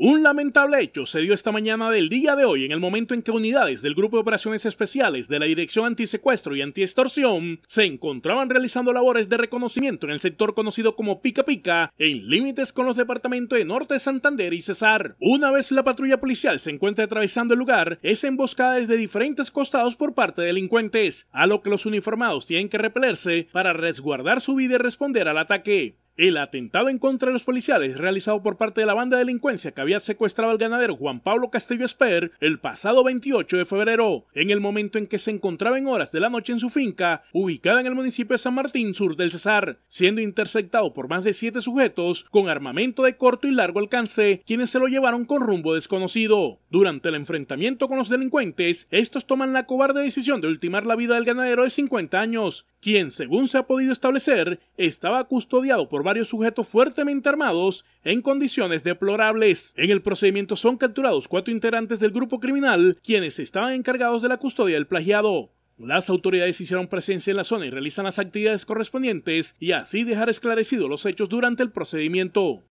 Un lamentable hecho se dio esta mañana del día de hoy en el momento en que unidades del Grupo de Operaciones Especiales de la Dirección Antisecuestro y Antiextorsión se encontraban realizando labores de reconocimiento en el sector conocido como Pica Pica, en límites con los departamentos de Norte Santander y Cesar. Una vez la patrulla policial se encuentra atravesando el lugar, es emboscada desde diferentes costados por parte de delincuentes, a lo que los uniformados tienen que repelerse para resguardar su vida y responder al ataque. El atentado en contra de los policiales realizado por parte de la banda de delincuencia que había secuestrado al ganadero Juan Pablo Castillo Esper el pasado 28 de febrero, en el momento en que se encontraba en horas de la noche en su finca, ubicada en el municipio de San Martín, sur del Cesar, siendo interceptado por más de siete sujetos con armamento de corto y largo alcance, quienes se lo llevaron con rumbo desconocido. Durante el enfrentamiento con los delincuentes, estos toman la cobarde decisión de ultimar la vida del ganadero de 50 años, quien, según se ha podido establecer, estaba custodiado por varios sujetos fuertemente armados en condiciones deplorables. En el procedimiento son capturados cuatro integrantes del grupo criminal, quienes estaban encargados de la custodia del plagiado. Las autoridades hicieron presencia en la zona y realizan las actividades correspondientes y así dejar esclarecidos los hechos durante el procedimiento.